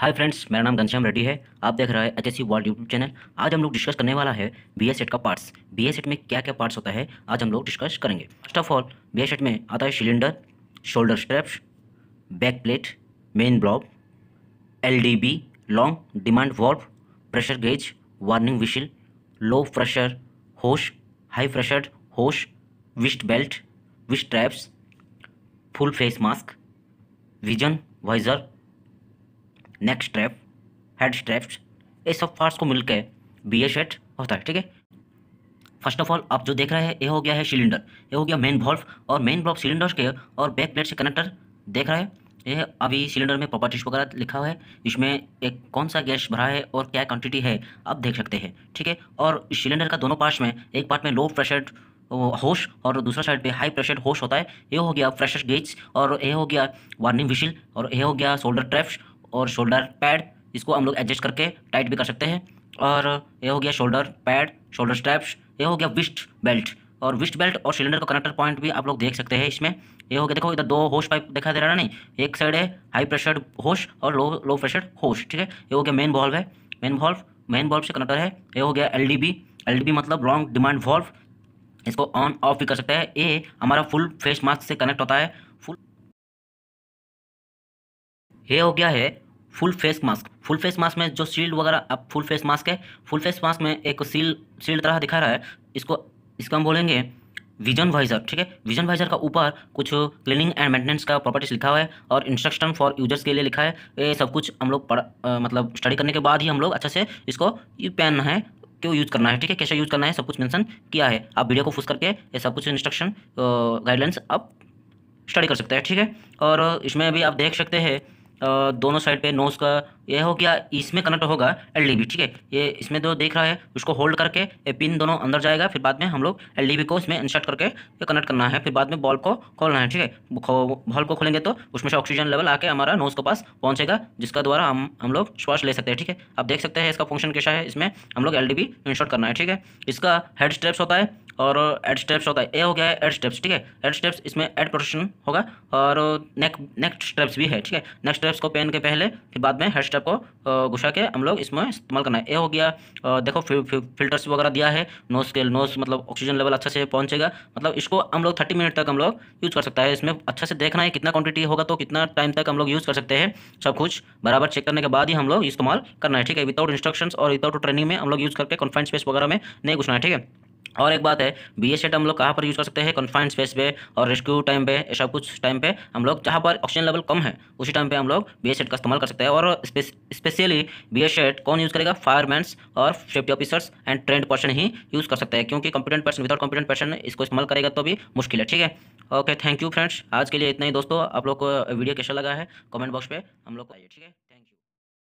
hi friends मेरा नाम घनश्याम रेड्डी है आप देख रहे हैं H S C world YouTube channel आज हम लोग डिस्कस करने वाला है बी एस एट का पार्ट्स बी एस एट में क्या क्या पार्ट्स होता है आज हम लोग डिस्कस करेंगे first of all B S eight में आता है cylinder shoulder straps back plate main block L D B long demand valve pressure gauge warning whistle low pressure hose high pressure hose waist belt waist straps full face mask vision visor neck strap head strap ये सब parts को मिलकर B ए शेट होता है ठीक है first of all आप जो देख रहे हैं ये हो गया है सिलेंडर ये हो गया मेन बॉल्व और मेन बॉल्व सिलेंडर्स के और बैक प्लेट से कनेक्टर देख रहे हैं ये अभी सिलेंडर में प्रॉपर्टीज वगैरह लिखा हुआ है इसमें एक कौन सा गैस भरा है और क्या क्वांटिटी है आप देख सकते हैं ठीक है और सिलेंडर का दोनों पार्ट्स में एक पार्ट में लो प्रेशर होश और दूसरा साइड पे हाई प्रेशर होश होता है ये हो गया फ्रेशर गेट्स और ये हो गया वार्निंग विशिल और ये हो गया शोल्डर ट्रैप्स और शोल्डर पैड इसको हम लोग एडजस्ट करके टाइट भी कर सकते हैं और ये हो गया शोल्डर पैड शोल्डर स्ट्रैप्स ये हो गया विस्ट बेल्ट और विस्ट बेल्ट और सिलेंडर का कनेक्टर पॉइंट भी आप लोग देख सकते हैं इसमें ये हो गया देखो इधर दो होश पाइप देखा दे रहा है नहीं एक साइड है हाई प्रेशर होश और लो लो प्रेशर होश ठीक है ये हो गया मेन बॉल्व है मेन बॉल्व मेन बॉल्व से कनेक्टर है ये हो गया एल डी मतलब लॉन्ग डिमांड वॉल्व इसको ऑन ऑफ भी कर सकते हैं ये हमारा फुल फेस मास्क से कनेक्ट होता है फुल ये हो गया है full face mask full face mask में जो शील्ड वगैरह अब फुल फेस मास्क है फुल फेस मास्क में एक सील शील्ड तरह दिखा रहा है इसको इसको हम बोलेंगे विजन वाइजर ठीक है विजन वाइजर का ऊपर कुछ क्लीनिंग एंड मेंटेनेंस का प्रॉपर्टीज लिखा हुआ है और इंस्ट्रक्शन फॉर यूजर्स के लिए लिखा है ये सब कुछ हम लोग पढ़ मतलब स्टडी करने के बाद ही हम लोग अच्छे से इसको पहनना है क्यों यूज़ करना है ठीक है कैसे यूज़ करना है सब कुछ मेंशन किया है आप वीडियो को फूस करके ये सब कुछ इंस्ट्रक्शन गाइडलाइंस आप स्टडी कर सकते हैं ठीक है और इसमें भी आप देख सकते हैं दोनों साइड पे नोज का यह हो गया इसमें कनेक्ट होगा एल ठीक है ये इसमें जो देख रहा है उसको होल्ड करके ये पिन दोनों अंदर जाएगा फिर बाद में हम लोग एल को इसमें इंसर्ट करके ये कनेक्ट करना है फिर बाद में बॉल को खोलना है ठीक है बॉल को खोलेंगे तो उसमें से ऑक्सीजन लेवल आके हमारा नोज के पास पहुँचेगा जिसका द्वारा हम हम लोग श्वास ले सकते हैं ठीक है आप देख सकते हैं इसका फंक्शन कैसा है इसमें हम लोग एल इंसर्ट करना है ठीक है इसका हेड स्टेप्स होता है और एड स्टेप्स होगा ए हो गया है एड स्टेप्स ठीक है एड स्टेप्स इसमें एड प्रोटेक्शन होगा और नेक नेक्स्ट स्टेप्स भी है ठीक है नेक्स्ट स्टेप्स को पेन के पहले फिर बाद में हेड स्टेप को घुसा के हम लोग इसमें इस्तेमाल करना है ए हो गया देखो फिल्टर्स वगैरह दिया है नोज के नोज मतलब ऑक्सीजन लेवल अच्छा से पहुँचेगा मतलब इसको हम लोग थर्टी मिनट तक हम लोग यूज़ कर सकता है इसमें अच्छा से देखना है कितना क्वान्टिटी होगा तो कितना टाइम तक हम लोग यूज़ कर सकते हैं सब कुछ बराबर चेक करने के बाद ही हम लोग इस्तेमाल करना है ठीक है विदाउट इंस्ट्रक्शन और विदाउट ट्रेनिंग में हम लोग यूज़ करके कॉन्फ्रेंस स्पेस वगैरह में नहीं घुसना है ठीक है और एक बात है बी एस हम लोग कहाँ पर यूज़ कर सकते हैं कन्फाइंड स्पेस पे और रेस्क्यू टाइम पे सब कुछ टाइम पे हम लोग जहाँ पर ऑक्सीजन लेवल कम है उसी टाइम पे हम लोग बी एस का इस्तेमाल कर सकते हैं और स्पेशली बी एस कौन यूज़ करेगा फायरमैन्स और safety officers and trained person ही यूज़ कर सकते हैं क्योंकि competent person without competent person इसको इस्तेमाल करेगा तो भी मुश्किल है ठीक है ओके थैंक यू फ्रेंड्स आज के लिए इतना ही दोस्तों आप लोग को वीडियो कैसा लगा है कमेंट बॉक्स पर हम लोग को आइए ठीक है